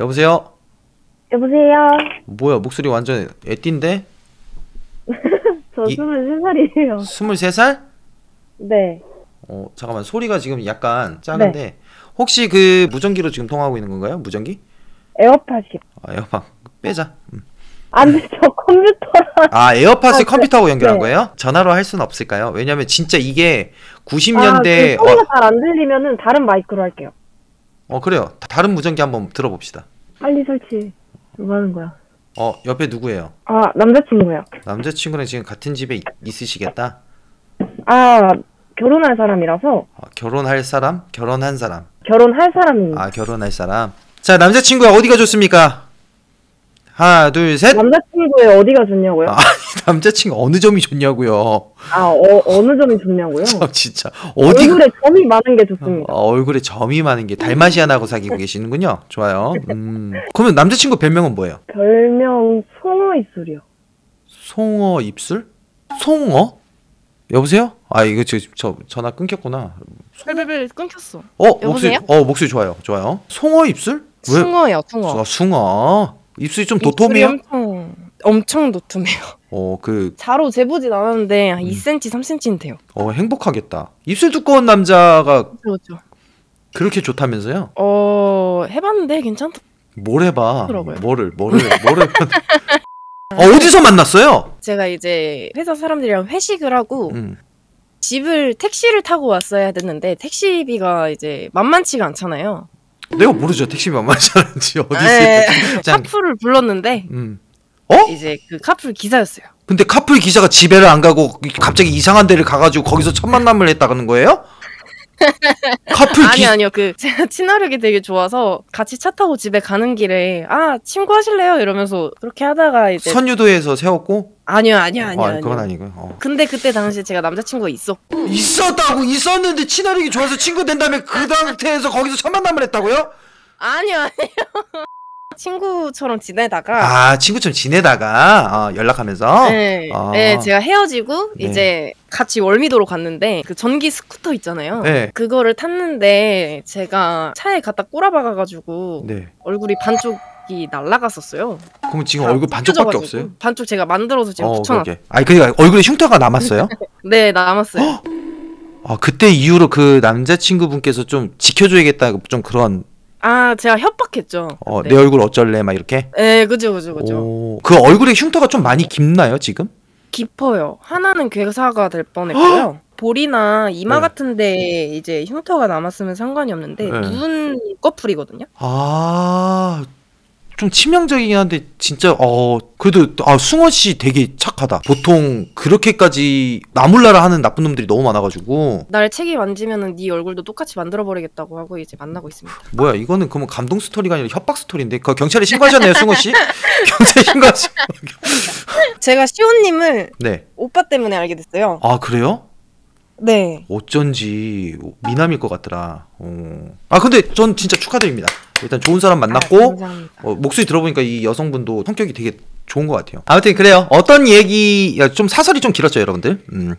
여보세요? 여보세요? 뭐야, 목소리 완전 애띠인데? 저 23살이에요. 23살? 네. 어, 잠깐만. 소리가 지금 약간 작은데. 네. 혹시 그 무전기로 지금 통화하고 있는 건가요? 무전기? 에어팟 10. 아, 에어팟 빼자. 음. 안저 컴퓨터랑. 아, 에어팟을 아, 컴퓨터하고 네. 연결한 네. 거예요? 전화로 할 수는 없을까요? 왜냐면 진짜 이게 90년대 아, 그 소리가 어. 잘안들리면 다른 마이크로 할게요. 어 그래요. 다른 무전기 한번 들어봅시다. 빨리 설치. 뭐 하는 거야? 어 옆에 누구예요? 아남자친구요 남자친구랑 지금 같은 집에 있, 으시겠다아 결혼할 사람이라서. 아, 결혼할 사람? 결혼한 사람? 결혼할 사람입니다. 아 결혼할 사람. 자 남자친구야 어디가 좋습니까? 하나 둘 셋. 남자친구의 어디가 좋냐고요? 아, 남자친구 어느 점이 좋냐고요. 아, 어, 어느 점이 좋냐고요? 참, 진짜. 어디 얼굴에 점이 많은 게 좋습니다. 어, 얼굴에 점이 많은 게 달마시안하고 사귀고 계시는군요. 좋아요. 음. 그러면 남자친구 별명은 뭐예요? 별명 송어 입술이요. 송어 입술? 송어? 여보세요? 아 이거 저, 저 전화 끊겼구나. 별별별 끊겼어. 어 여보세요? 어 목소리 좋아요 좋아요. 송어 입술? 왜? 숭어요 숭어. 아, 숭어 입술이 좀 도톰해요? 엄청 엄청 도톰해요. 어, 그 자로 재보진 않았는데 한 2cm, 음. 3cm는 돼요. 어, 행복하겠다. 입술 두꺼운 남자가 그렇죠. 그렇죠. 그렇게 좋다면서요? 어, 해봤는데 괜찮더뭘 해봐. 뭐를 뭐를 뭐를 어, 어디서 만났어요? 제가 이제 회사 사람들이랑 회식을 하고 음. 집을 택시를 타고 왔어야 됐는데 택시비가 이제 만만치가 않잖아요. 내가 모르죠 택시만 만만치 않은지 어디서 네. 카풀을 불렀는데 음. 어? 이제 그 카풀 기사였어요. 근데 카풀 기사가 집에를 안 가고 갑자기 이상한 데를 가가지고 거기서 첫 만남을 했다는 거예요? 카풀 아니 아니요 그 제가 친화력이 되게 좋아서 같이 차 타고 집에 가는 길에 아 친구 하실래요 이러면서 그렇게 하다가 이제 선유도에서 세웠고 아니요 아니요 아니요 아, 그건 아니고 어. 근데 그때 당시 제가 남자친구가 있었 있었다고 있었는데 친화력이 좋아서 친구 된 다음에 그 상태에서 거기서 첫 만남을 했다고요? 아니요 아니요 친구처럼 지내다가 아 친구처럼 지내다가 어, 연락하면서 네, 어. 네 제가 헤어지고 네. 이제 같이 월미도로 갔는데 그 전기 스쿠터 있잖아요. 네. 그거를 탔는데 제가 차에 갖다 꼬라박아가지고 네. 얼굴이 반쪽 이 날라갔었어요. 그럼 지금 얼굴 반쪽밖에 없어요? 반쪽 제가 만들어서 지금 어, 붙여놨. 아니 그러니까 얼굴에 흉터가 남았어요? 네 남았어요. 아 그때 이후로 그 남자친구분께서 좀 지켜줘야겠다 좀 그런 아 제가 협박했죠. 어, 내 네. 얼굴 어쩔래 막 이렇게. 네, 그죠, 그죠, 그죠. 오, 그 얼굴에 흉터가 좀 많이 깊나요 지금? 깊어요. 하나는 괴사가 될 뻔했고요. 볼이나 이마 네. 같은데 이제 흉터가 남았으면 상관이 없는데 네. 눈 꺼풀이거든요. 아좀 치명적이긴 한데 진짜 어 그래도 아 승원 씨 되게 착하다. 보통 그렇게까지 나몰라라 하는 나쁜 놈들이 너무 많아가지고 나를 책임 만지면은 네 얼굴도 똑같이 만들어 버리겠다고 하고 이제 만나고 있습니다. 뭐야 이거는 그러면 감동 스토리가 아니라 협박 스토리인데 그 경찰에 신고하셨나요 승원 씨? 경찰 신고하셨. 제가 시온님을 네. 오빠 때문에 알게 됐어요. 아 그래요? 네. 어쩐지 미남일 것 같더라. 어. 아 근데 전 진짜 축하드립니다. 일단 좋은 사람 만났고 아, 어, 목소리 들어보니까 이 여성분도 성격이 되게 좋은 것 같아요. 아무튼 그래요. 어떤 얘기 좀 사설이 좀 길었죠, 여러분들. 음.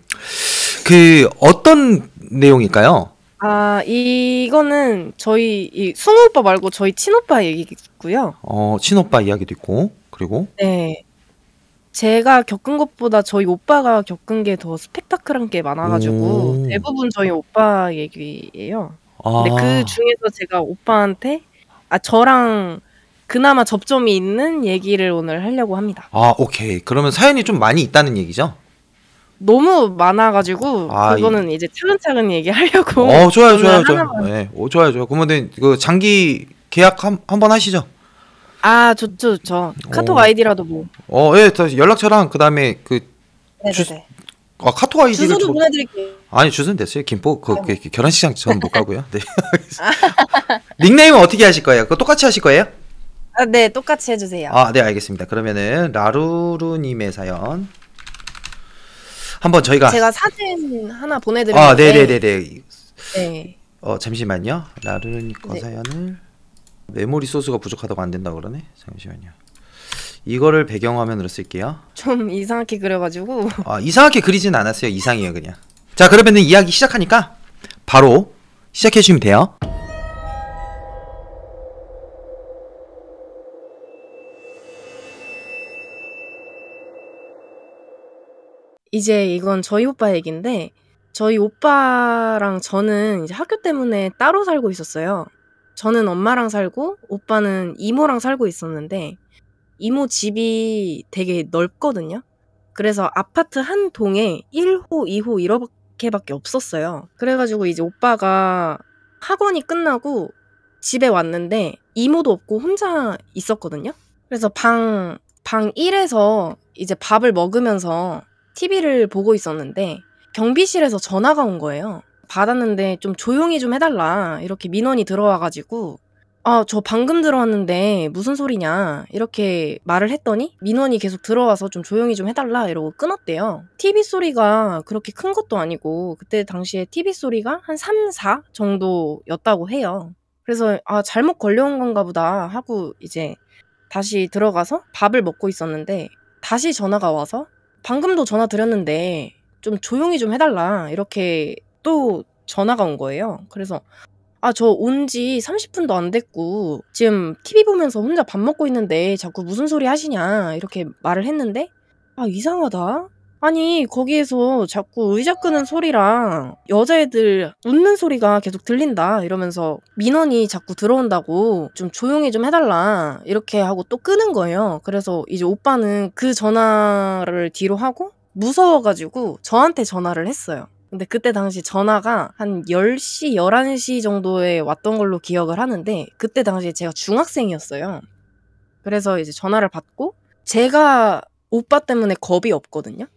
그 어떤 내용일까요? 아 이거는 저희 이 승우 오빠 말고 저희 친오빠 얘기고요. 어 친오빠 이야기도 있고 그리고 네 제가 겪은 것보다 저희 오빠가 겪은 게 더 스펙타클한 게 많아가지고 오. 대부분 저희 오빠 얘기예요. 아. 근데 그 중에서 제가 오빠한테 아 저랑 그나마 접점이 있는 얘기를 오늘 하려고 합니다. 아 오케이. 그러면 사연이 좀 많이 있다는 얘기죠? 너무 많아가지고 아, 그거는 예. 이제 차근차근 얘기하려고. 어 좋아요 좋아요 좋아요. 네, 어, 좋아요 좋아요. 그러면 네, 그 장기 계약 한, 한번 하시죠. 아 좋죠 좋죠. 카톡 오. 어. 아이디라도 뭐. 어예 연락처랑 그다음에 그 네, 네, 주, 아 카톡 아이디 주소도 저... 보내드릴게요. 아니 주소는 됐어요. 김포 그, 그, 그 결혼식장 저못 가고요. 네. 아. 닉네임은 어떻게 하실 거예요? 그 똑같이 하실 거예요? 아, 네, 똑같이 해주세요. 아, 네, 알겠습니다. 그러면은 라루루님의 사연 한번 저희가 제가 사진 하나 보내드릴게요. 아, 네, 네, 네, 네. 네. 어 잠시만요. 라루루님 거 네. 사연을 메모리 소스가 부족하다고 안 된다 그러네. 잠시만요. 이거를 배경화면으로 쓸게요. 좀 이상하게 그려가지고. 아, 이상하게 그리진 않았어요. 이상해요, 그냥. 자, 그러면은 이야기 시작하니까 바로 시작해 주시면 돼요. 이제 이건 저희 오빠 얘긴데 저희 오빠랑 저는 이제 학교 때문에 따로 살고 있었어요. 저는 엄마랑 살고 오빠는 이모랑 살고 있었는데 이모 집이 되게 넓거든요. 그래서 아파트 한 동에 1호, 2호 이렇게밖에 없었어요. 그래가지고 이제 오빠가 학원이 끝나고 집에 왔는데 이모도 없고 혼자 있었거든요. 그래서 방, 방 1에서 이제 밥을 먹으면서 TV를 보고 있었는데 경비실에서 전화가 온 거예요. 받았는데 좀 조용히 좀 해달라. 이렇게 민원이 들어와가지고 "아 저 방금 들어왔는데 무슨 소리냐." 이렇게 말을 했더니 민원이 계속 들어와서 "좀 조용히 좀해 달라." 이러고 끊었대요. TV 소리가 그렇게 큰 것도 아니고 그때 당시에 TV 소리가 한3-4 정도였다고 해요. 그래서 '아 잘못 걸려온 건가 보다.' 하고 이제 다시 들어가서 밥을 먹고 있었는데 다시 전화가 와서 "방금도 전화 드렸는데 좀 조용히 좀해 달라." 이렇게 또 전화가 온 거예요. 그래서 아, 저 온 지 30분도 안 됐고, 지금 TV 보면서 혼자 밥 먹고 있는데 자꾸 무슨 소리 하시냐, 이렇게 말을 했는데, 아, 이상하다. 아니, 거기에서 자꾸 의자 끄는 소리랑 여자애들 웃는 소리가 계속 들린다, 이러면서 민원이 자꾸 들어온다고 좀 조용히 좀 해달라, 이렇게 하고 또 끄는 거예요. 그래서 이제 오빠는 그 전화를 뒤로 하고 무서워가지고 저한테 전화를 했어요. 근데 그때 당시 전화가 한 10시, 11시 정도에 왔던 걸로 기억을 하는데 그때 당시에 제가 중학생이었어요. 그래서 이제 전화를 받고 제가 오빠 때문에 겁이 없거든요.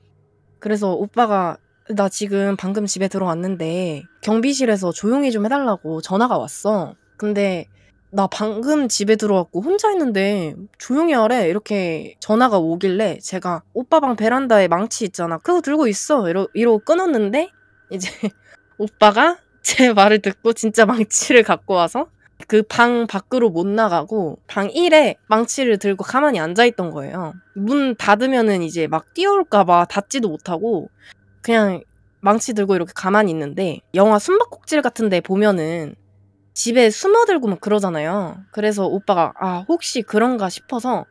그래서 오빠가 나 지금 방금 집에 들어왔는데 경비실에서 조용히 좀 해달라고 전화가 왔어. 근데 나 방금 집에 들어왔고 혼자 있는데 조용히 하래 이렇게 전화가 오길래 제가 오빠 방 베란다에 망치 있잖아 그거 들고 있어 이러, 이러고 끊었는데 이제 오빠가 제 말을 듣고 진짜 망치를 갖고 와서 그 방 밖으로 못 나가고 방 1에 망치를 들고 가만히 앉아 있던 거예요. 문 닫으면은 이제 막 뛰어올까봐 닫지도 못하고 그냥 망치 들고 이렇게 가만히 있는데 영화 숨바꼭질 같은데 보면은 집에 숨어들고 막 그러잖아요. 그래서 오빠가 아 혹시 그런가 싶어서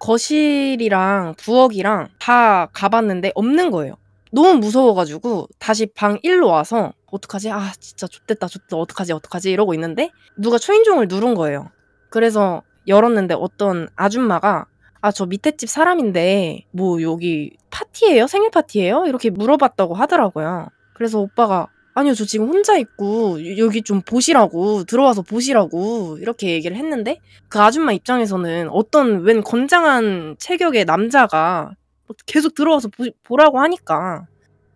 거실이랑 부엌이랑 다 가봤는데 없는 거예요. 너무 무서워가지고 다시 방 1로 와서 어떡하지? 아 진짜 좋됐다 좋됐다 어떡하지 어떡하지 이러고 있는데 누가 초인종을 누른 거예요. 그래서 열었는데 어떤 아줌마가 아 저 밑에 집 사람인데 뭐 여기 파티예요? 생일 파티예요? 이렇게 물어봤다고 하더라고요. 그래서 오빠가 아니요 저 지금 혼자 있고 여기 좀 보시라고 들어와서 보시라고 이렇게 얘기를 했는데 그 아줌마 입장에서는 어떤 웬 건장한 체격의 남자가 뭐 계속 들어와서 보, 라고 하니까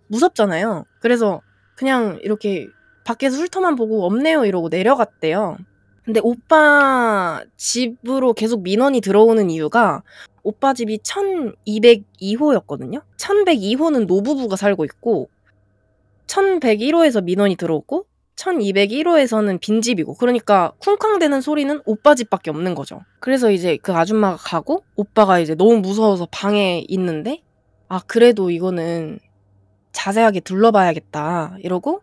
무섭잖아요. 그래서 그냥 이렇게 밖에서 훑어만 보고 없네요 이러고 내려갔대요. 근데 오빠 집으로 계속 민원이 들어오는 이유가 오빠 집이 1202호였거든요. 1102호는 노부부가 살고 있고 1101호에서 민원이 들어오고 1201호에서는 빈집이고 그러니까 쿵쾅대는 소리는 오빠 집밖에 없는 거죠. 그래서 이제 그 아줌마가 가고 오빠가 이제 너무 무서워서 방에 있는데 아 그래도 이거는 자세하게 둘러봐야겠다 이러고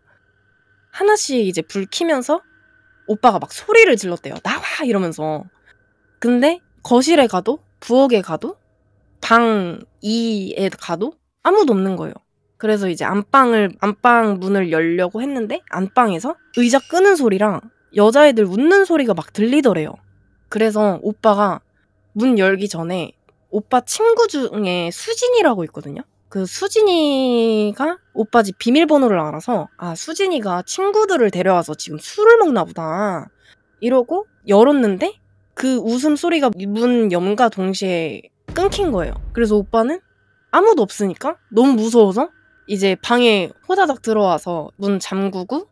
하나씩 이제 불 키면서 오빠가 막 소리를 질렀대요. 나와 이러면서. 근데 거실에 가도 부엌에 가도 방 2에 가도 아무도 없는 거예요. 그래서 이제 안방을 안방 문을 열려고 했는데 안방에서 의자 끄는 소리랑 여자애들 웃는 소리가 막 들리더래요. 그래서 오빠가 문 열기 전에 오빠 친구 중에 수진이라고 있거든요. 그 수진이가 오빠 집 비밀번호를 알아서 아 수진이가 친구들을 데려와서 지금 술을 먹나 보다 이러고 열었는데 그 웃음 소리가 문 염과 동시에 끊긴 거예요. 그래서 오빠는 아무도 없으니까 너무 무서워서 이제 방에 호다닥 들어와서 문 잠그고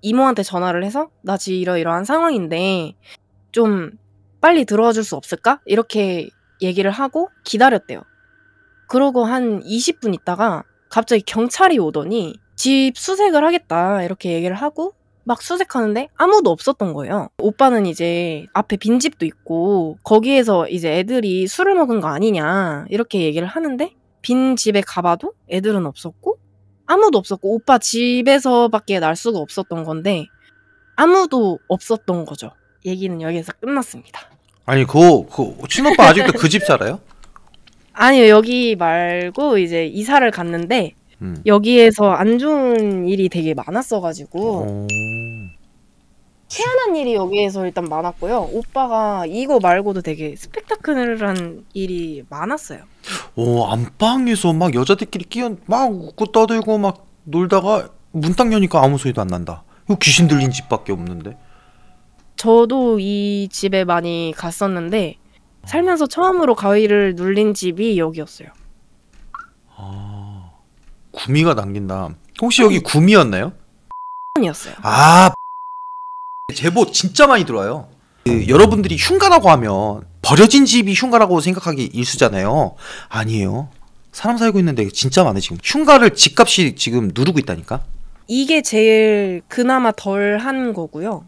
이모한테 전화를 해서 나 지금 이러이러한 상황인데 좀 빨리 들어와 줄 수 없을까? 이렇게 얘기를 하고 기다렸대요. 그러고 한 20분 있다가 갑자기 경찰이 오더니 집 수색을 하겠다 이렇게 얘기를 하고 막 수색하는데 아무도 없었던 거예요. 오빠는 이제 앞에 빈집도 있고 거기에서 이제 애들이 술을 먹은 거 아니냐 이렇게 얘기를 하는데 빈 집에 가봐도 애들은 없었고 아무도 없었고 오빠 집에서밖에 날 수가 없었던 건데 아무도 없었던 거죠. 얘기는 여기에서 끝났습니다. 아니 그거 그 친오빠 아직도 그 집 살아요? 아니요 여기 말고 이제 이사를 갔는데 음. 여기에서 안 좋은 일이 되게 많았어가지고 오... 어. 희한한 일이 여기에서 일단 많았고요. 오빠가 이거 말고도 되게 스펙타클한 일이 많았어요. 오 어, 안방에서 막 여자들끼리 끼어 막 웃고 떠들고 막 놀다가 문딱 여니까 아무 소리도 안 난다. 이거 귀신 들린 집밖에 없는데. 저도 이 집에 많이 갔었는데 살면서 처음으로 가위를 눌린 집이 여기였어요. 아 구미가 당긴다. 혹시 여기 구미였나요? 이었어요. 아 제보 진짜 많이 들어와요. 그, 여러분들이 흉가라고 하면 버려진 집이 흉가라고 생각하기 일쑤잖아요. 아니에요. 사람 살고 있는데 진짜 많아 지금. 흉가를 집값이 지금 누르고 있다니까. 이게 제일 그나마 덜 한 거고요.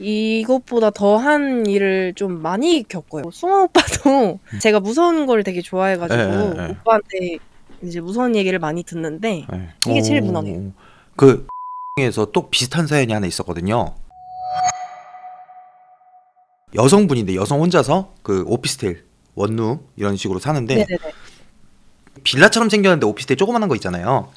이것보다 더 한 일을 좀 많이 겪어요. 송아 오빠도 음. 제가 무서운 걸 되게 좋아해가지고 예, 예, 예. 오빠한테 이제 무서운 얘기를 많이 듣는데 예. 이게 제일 무난해요. 그 에서 또 비슷한 사연이 하나 있었거든요. 여성분인데 여성 혼자서 그 오피스텔 원룸 이런 식으로 사는데 네네네. 빌라처럼 생겼는데 오피스텔 조그만한 거 있잖아요.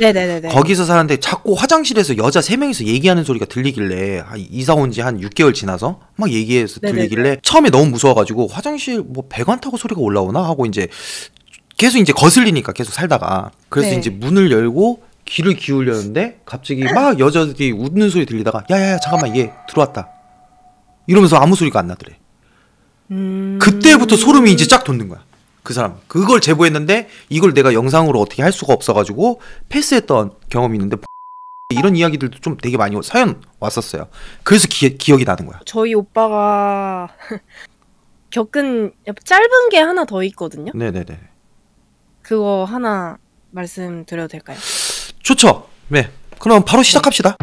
네네네. 거기서 사는데 자꾸 화장실에서 여자 세 명이서 얘기하는 소리가 들리길래 이사 온 지 한 6개월 지나서 막 얘기해서 들리길래 네네네. 처음에 너무 무서워가지고 화장실 뭐 배관 타고 소리가 올라오나 하고 이제 계속 이제 거슬리니까 계속 살다가 그래서 네. 이제 문을 열고 귀를 기울였는데 갑자기 막 여자들이 웃는 소리 들리다가 야야야 잠깐만 얘 들어왔다 이러면서 아무 소리가 안 나더래. 음... 그때부터 소름이 이제 쫙 돋는 거야. 그 사람 그걸 제보했는데 이걸 내가 영상으로 어떻게 할 수가 없어가지고 패스했던 경험이 있는데 뭐 이런 이야기들도 좀 되게 많이 사연 왔었어요. 그래서 기, 기억이 나는 거야. 저희 오빠가 겪은 짧은 게 하나 더 있거든요. 네네네. 그거 하나 말씀드려도 될까요? 좋죠? 네. 그럼 바로 시작합시다.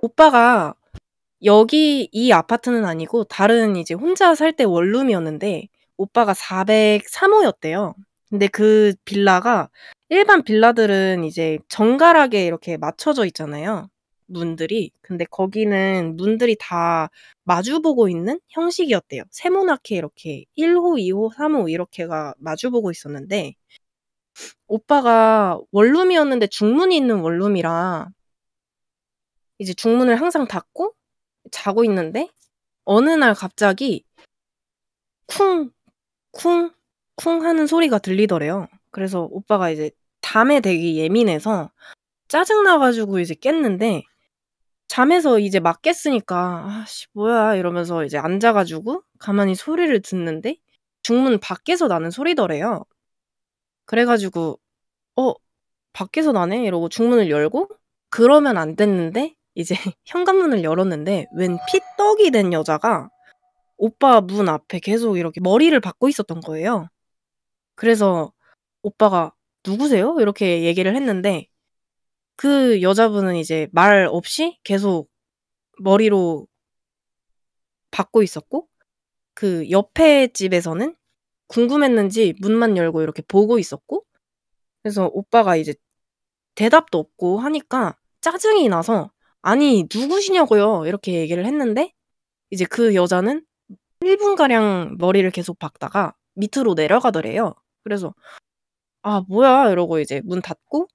오빠가 여기 이 아파트는 아니고 다른 이제 혼자 살 때 원룸이었는데 오빠가 403호였대요. 근데 그 빌라가 일반 빌라들은 이제 정갈하게 이렇게 맞춰져 있잖아요. 문들이 근데 거기는 문들이 다 마주보고 있는 형식이었대요. 세모나게 이렇게 1호, 2호, 3호 이렇게가 마주보고 있었는데 오빠가 원룸이었는데 중문이 있는 원룸이라 이제 중문을 항상 닫고 자고 있는데 어느 날 갑자기 쿵, 쿵, 쿵 하는 소리가 들리더래요. 그래서 오빠가 이제 담에 되게 예민해서 짜증나가지고 이제 깼는데 잠에서 이제 막 깼으니까 아씨 뭐야 이러면서 이제 앉아가지고 가만히 소리를 듣는데 중문 밖에서 나는 소리더래요. 그래가지고 어 밖에서 나네 이러고 중문을 열고 그러면 안 됐는데 이제 현관문을 열었는데 웬 피떡이 된 여자가 오빠 문 앞에 계속 이렇게 머리를 박고 있었던 거예요. 그래서 오빠가 누구세요? 이렇게 얘기를 했는데 그 여자분은 이제 말 없이 계속 머리로 받고 있었고 그 옆에 집에서는 궁금했는지 문만 열고 이렇게 보고 있었고 그래서 오빠가 이제 대답도 없고 하니까 짜증이 나서 아니 누구시냐고요 이렇게 얘기를 했는데 이제 그 여자는 1분가량 머리를 계속 박다가 밑으로 내려가더래요. 그래서 아 뭐야 이러고 이제 문 닫고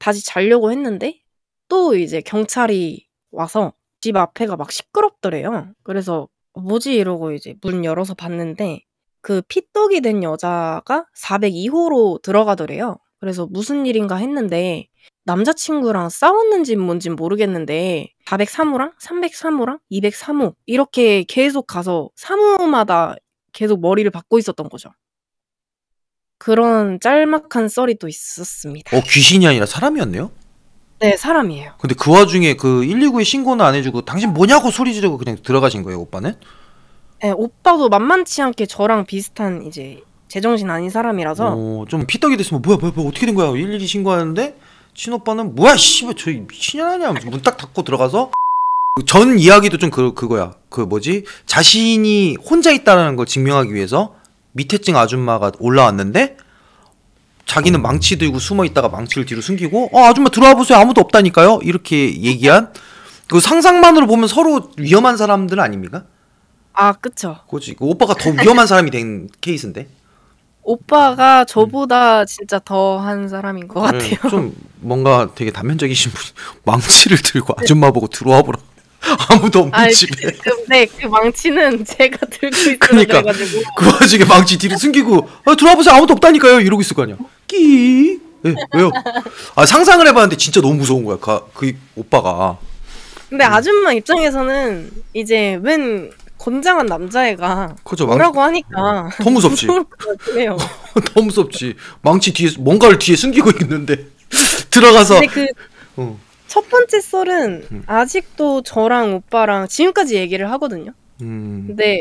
다시 자려고 했는데 또 이제 경찰이 와서 집 앞에가 막 시끄럽더래요. 그래서 뭐지 이러고 이제 문 열어서 봤는데 그 피떡이 된 여자가 402호로 들어가더래요. 그래서 무슨 일인가 했는데 남자친구랑 싸웠는지 뭔지 모르겠는데 403호랑 303호랑 203호 이렇게 계속 가서 3호마다 계속 머리를 박고 있었던 거죠. 그런 짤막한 썰이 도 있었습니다. 어, 귀신이 아니라 사람이었네요? 네, 사람이에요. 근데 그 와중에 그 119에 신고는 안 해주고 당신 뭐냐고 소리 지르고 그냥 들어가신 거예요, 오빠는? 네, 오빠도 만만치 않게 저랑 비슷한 이제 제정신 아닌 사람이라서 어, 좀 피떡이 됐으면 뭐야, 뭐야, 뭐야, 어떻게 된 거야? 112 신고하는데 친오빠는 뭐야, 씨발, 저 미친년 아니문딱 닫고 들어가서 그 전 이야기도 좀 그, 그거야. 그 뭐지? 자신이 혼자 있다는걸 증명하기 위해서 밑에층 아줌마가 올라왔는데 자기는 음. 망치 들고 숨어 있다가 망치를 뒤로 숨기고 어 아줌마 들어와 보세요 아무도 없다니까요 이렇게 얘기한 그 상상만으로 보면 서로 위험한 사람들 아닙니까? 아 그쵸. 그지 그 오빠가 더 위험한 사람이 된 케이스인데. 오빠가 음. 저보다 음. 진짜 더 한 사람인 것 네, 같아요. 네, 좀 뭔가 되게 단면적이신 분 망치를 들고 아줌마 보고 들어와 보라. 아무도 없는 아이, 집에. 그, 그 네, 그 망치는 제가 들고 있어요. 그러니까 그 와중에 망치 뒤로 숨기고 아, 들어와 보세요 아무도 없다니까요 이러고 있을 거 아니야. 끼. 네, 왜요? 아 상상을 해봤는데 진짜 너무 무서운 거야. 가, 그 오빠가. 근데 음. 아줌마 입장에서는 이제 웬 건장한 남자애가 그죠, 망... 뭐라고 하니까 더 무섭지. 더 무섭지. 망치 뒤에 뭔가를 뒤에 숨기고 있는데 들어가서. 근데 그 어. 첫 번째 썰은 음. 아직도 저랑 오빠랑 지금까지 얘기를 하거든요. 음. 근데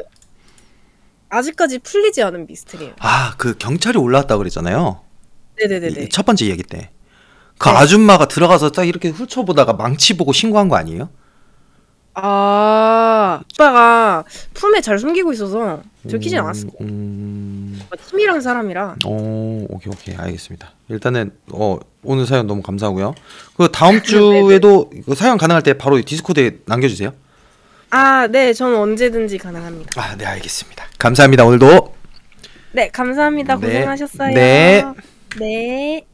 아직까지 풀리지 않은 미스터리예요. 아, 그 경찰이 올라왔다 그랬잖아요. 네네네. 첫 번째 이기 때. 그 네. 아줌마가 들어가서 딱 이렇게 훑쳐보다가 망치 보고 신고한 거 아니에요? 아, 오빠가 품에 잘 숨기고 있어서 들키진 음, 않았을 음, 거 음, 오팀이란 사람이라. 오, 어, 오케이, 오케이. 알겠습니다. 일단은, 어, 오늘 사연 너무 감사하고요. 그 다음 아, 네, 네, 주에도 네. 그 사연 가능할 때 바로 디스코드에 남겨주세요. 아, 네, 저는 언제든지 가능합니다. 아, 네, 알겠습니다. 감사합니다. 오늘도. 네, 감사합니다. 고생하셨어요. 네. 네.